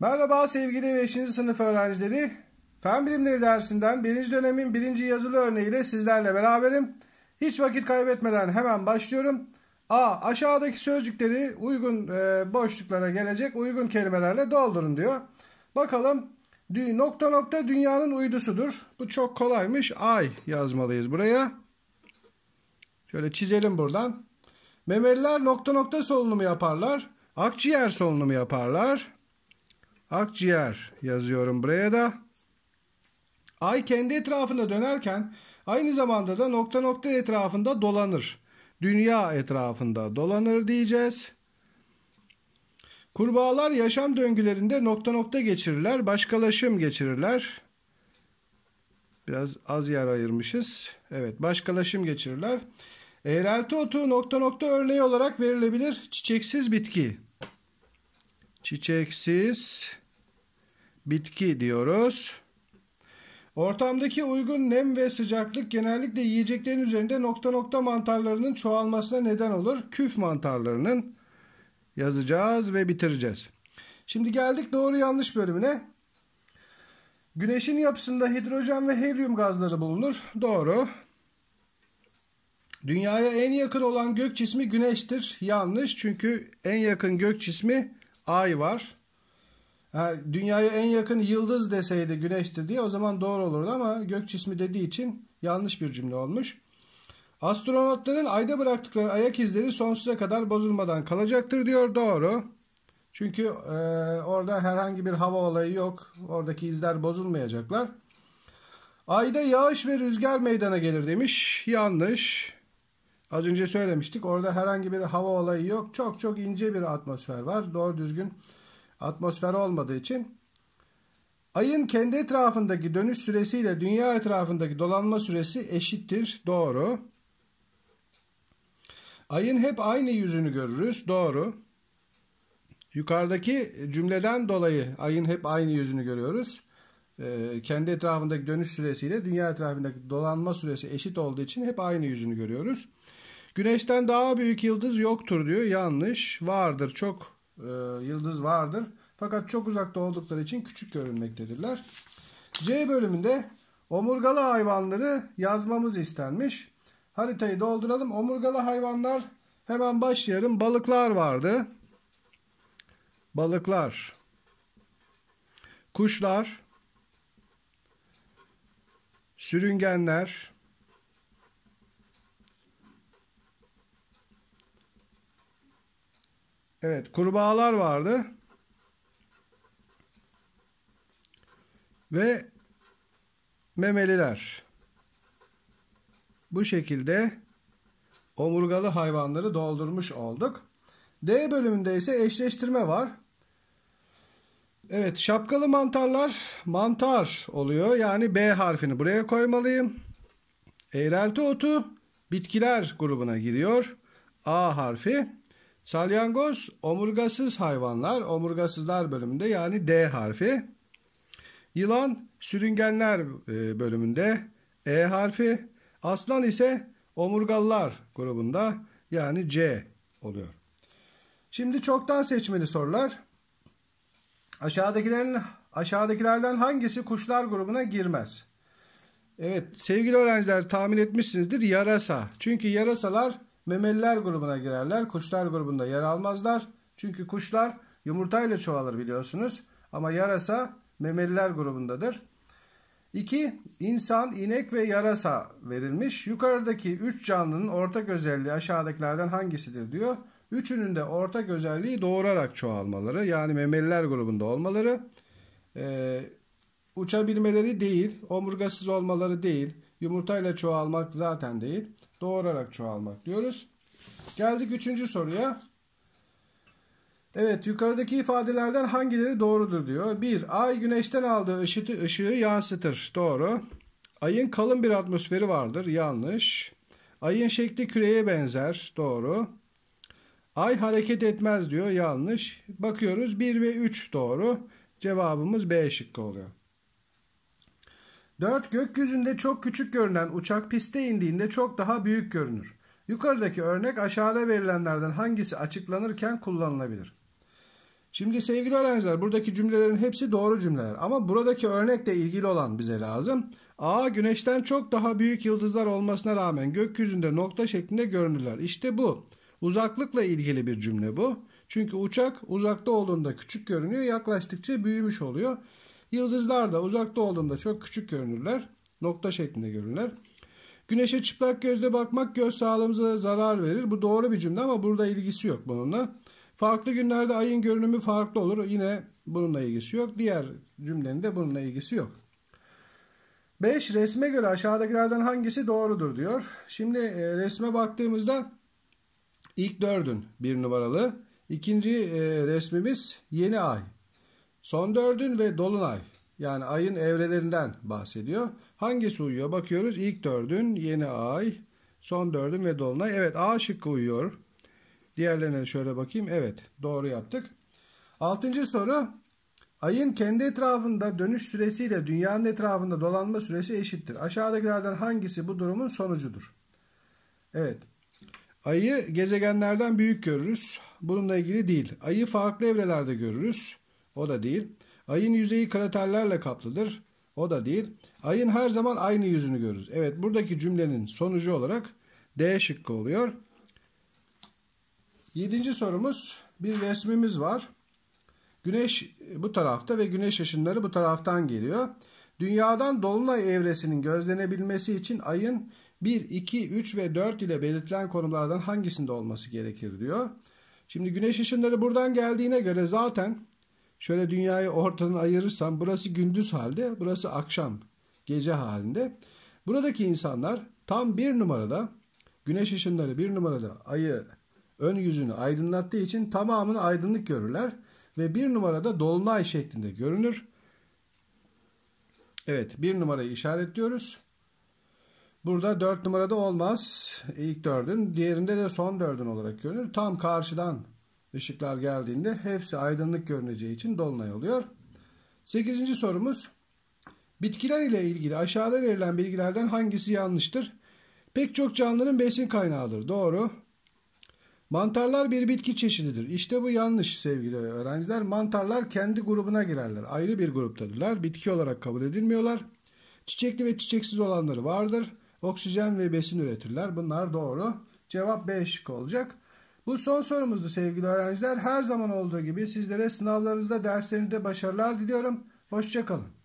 Merhaba sevgili 5. sınıf öğrencileri. Fen bilimleri dersinden 1. dönemin 1. yazılı örneğiyle sizlerle beraberim. Hiç vakit kaybetmeden hemen başlıyorum. A. Aşağıdaki sözcükleri uygun e, boşluklara gelecek uygun kelimelerle doldurun diyor. Bakalım Dü, nokta nokta dünyanın uydusudur. Bu çok kolaymış. Ay yazmalıyız buraya. Şöyle çizelim buradan. Memeliler nokta nokta solunumu yaparlar. Akciğer solunumu yaparlar akciğer yazıyorum buraya da. Ay kendi etrafında dönerken aynı zamanda da nokta nokta etrafında dolanır. Dünya etrafında dolanır diyeceğiz. Kurbağalar yaşam döngülerinde nokta nokta geçirirler, başkalaşım geçirirler. Biraz az yer ayırmışız. Evet, başkalaşım geçirirler. Eğrelti otu nokta nokta örneği olarak verilebilir çiçeksiz bitki çiçeksiz bitki diyoruz. Ortamdaki uygun nem ve sıcaklık genellikle yiyeceklerin üzerinde nokta nokta mantarlarının çoğalmasına neden olur. Küf mantarlarının yazacağız ve bitireceğiz. Şimdi geldik doğru yanlış bölümüne. Güneşin yapısında hidrojen ve helyum gazları bulunur. Doğru. Dünyaya en yakın olan gök cismi güneştir. Yanlış çünkü en yakın gök cismi ay var. Yani dünyaya en yakın yıldız deseydi güneştir diye o zaman doğru olurdu ama gök cismi dediği için yanlış bir cümle olmuş. Astronotların ayda bıraktıkları ayak izleri sonsuza kadar bozulmadan kalacaktır diyor. Doğru. Çünkü e, orada herhangi bir hava olayı yok. Oradaki izler bozulmayacaklar. Ayda yağış ve rüzgar meydana gelir demiş. Yanlış. Az önce söylemiştik orada herhangi bir hava olayı yok. Çok çok ince bir atmosfer var. Doğru düzgün atmosfer olmadığı için ayın kendi etrafındaki dönüş süresiyle dünya etrafındaki dolanma süresi eşittir. Doğru. Ayın hep aynı yüzünü görürüz. Doğru. Yukarıdaki cümleden dolayı ayın hep aynı yüzünü görüyoruz. Ee, kendi etrafındaki dönüş süresiyle dünya etrafındaki dolanma süresi eşit olduğu için hep aynı yüzünü görüyoruz. Güneşten daha büyük yıldız yoktur diyor. Yanlış. Vardır. Çok e, yıldız vardır. Fakat çok uzakta oldukları için küçük görünmektedirler. C bölümünde omurgalı hayvanları yazmamız istenmiş. Haritayı dolduralım. Omurgalı hayvanlar hemen başlayalım. Balıklar vardı. Balıklar. Kuşlar sürüngenler Evet, kurbağalar vardı. Ve memeliler. Bu şekilde omurgalı hayvanları doldurmuş olduk. D bölümünde ise eşleştirme var. Evet şapkalı mantarlar mantar oluyor. Yani B harfini buraya koymalıyım. Eğrelti otu bitkiler grubuna giriyor. A harfi. Salyangoz omurgasız hayvanlar. Omurgasızlar bölümünde yani D harfi. Yılan sürüngenler e, bölümünde E harfi. Aslan ise omurgalılar grubunda yani C oluyor. Şimdi çoktan seçmeli sorular. Aşağıdakilerin aşağıdakilerden hangisi kuşlar grubuna girmez? Evet sevgili öğrenciler tahmin etmişsinizdir yarasa. Çünkü yarasalar memeliler grubuna girerler. Kuşlar grubunda yer almazlar. Çünkü kuşlar yumurtayla çoğalır biliyorsunuz. Ama yarasa memeliler grubundadır. 2. insan, inek ve yarasa verilmiş. Yukarıdaki 3 canlının ortak özelliği aşağıdakilerden hangisidir diyor. Üçünün de ortak özelliği doğurarak çoğalmaları yani memeliler grubunda olmaları, e, uçabilmeleri değil, omurgasız olmaları değil, yumurtayla çoğalmak zaten değil, doğurarak çoğalmak diyoruz. Geldik üçüncü soruya. Evet yukarıdaki ifadelerden hangileri doğrudur diyor. 1. Ay güneşten aldığı ışığı, ışığı yansıtır. Doğru. Ayın kalın bir atmosferi vardır. Yanlış. Ayın şekli küreye benzer. Doğru. Ay hareket etmez diyor yanlış. Bakıyoruz 1 ve 3 doğru. Cevabımız B şıkkı oluyor. 4. Gökyüzünde çok küçük görünen uçak piste indiğinde çok daha büyük görünür. Yukarıdaki örnek aşağıda verilenlerden hangisi açıklanırken kullanılabilir? Şimdi sevgili öğrenciler buradaki cümlelerin hepsi doğru cümleler ama buradaki örnekle ilgili olan bize lazım. A güneşten çok daha büyük yıldızlar olmasına rağmen gökyüzünde nokta şeklinde görünürler. İşte bu. Uzaklıkla ilgili bir cümle bu. Çünkü uçak uzakta olduğunda küçük görünüyor, yaklaştıkça büyümüş oluyor. Yıldızlar da uzakta olduğunda çok küçük görünürler, nokta şeklinde görünürler. Güneşe çıplak gözle bakmak göz sağlığımıza zarar verir. Bu doğru bir cümle ama burada ilgisi yok bununla. Farklı günlerde ayın görünümü farklı olur. Yine bununla ilgisi yok. Diğer cümlenin de bununla ilgisi yok. 5. Resme göre aşağıdakilerden hangisi doğrudur diyor. Şimdi e, resme baktığımızda İlk dördün bir numaralı. İkinci e, resmimiz yeni ay. Son dördün ve dolunay. Yani ayın evrelerinden bahsediyor. Hangisi uyuyor? Bakıyoruz. İlk dördün yeni ay. Son dördün ve dolunay. Evet A şıkkı uyuyor. Diğerlerine şöyle bakayım. Evet doğru yaptık. Altıncı soru. Ayın kendi etrafında dönüş süresiyle dünyanın etrafında dolanma süresi eşittir. Aşağıdakilerden hangisi bu durumun sonucudur? Evet. Ayı gezegenlerden büyük görürüz. Bununla ilgili değil. Ayı farklı evrelerde görürüz. O da değil. Ayın yüzeyi kraterlerle kaplıdır. O da değil. Ayın her zaman aynı yüzünü görürüz. Evet buradaki cümlenin sonucu olarak D şıkkı oluyor. Yedinci sorumuz bir resmimiz var. Güneş bu tarafta ve güneş ışınları bu taraftan geliyor. Dünyadan dolunay evresinin gözlenebilmesi için ayın 1, 2, 3 ve 4 ile belirtilen konumlardan hangisinde olması gerekir diyor. Şimdi güneş ışınları buradan geldiğine göre zaten şöyle dünyayı ortadan ayırırsam burası gündüz halde, burası akşam, gece halinde. Buradaki insanlar tam bir numarada güneş ışınları bir numarada ayı ön yüzünü aydınlattığı için tamamını aydınlık görürler ve bir numarada dolunay şeklinde görünür. Evet bir numarayı işaretliyoruz. Burada dört numarada olmaz. İlk dördün, Diğerinde de son dördün olarak görünür. Tam karşıdan ışıklar geldiğinde hepsi aydınlık görüneceği için dolunay oluyor. Sekizinci sorumuz. Bitkiler ile ilgili aşağıda verilen bilgilerden hangisi yanlıştır? Pek çok canlının besin kaynağıdır. Doğru. Mantarlar bir bitki çeşididir. İşte bu yanlış sevgili öğrenciler. Mantarlar kendi grubuna girerler. Ayrı bir gruptadırlar. Bitki olarak kabul edilmiyorlar. Çiçekli ve çiçeksiz olanları vardır. Oksijen ve besin üretirler. Bunlar doğru. Cevap B şık olacak. Bu son sorumuzdu sevgili öğrenciler. Her zaman olduğu gibi sizlere sınavlarınızda derslerinizde başarılar diliyorum. Hoşçakalın.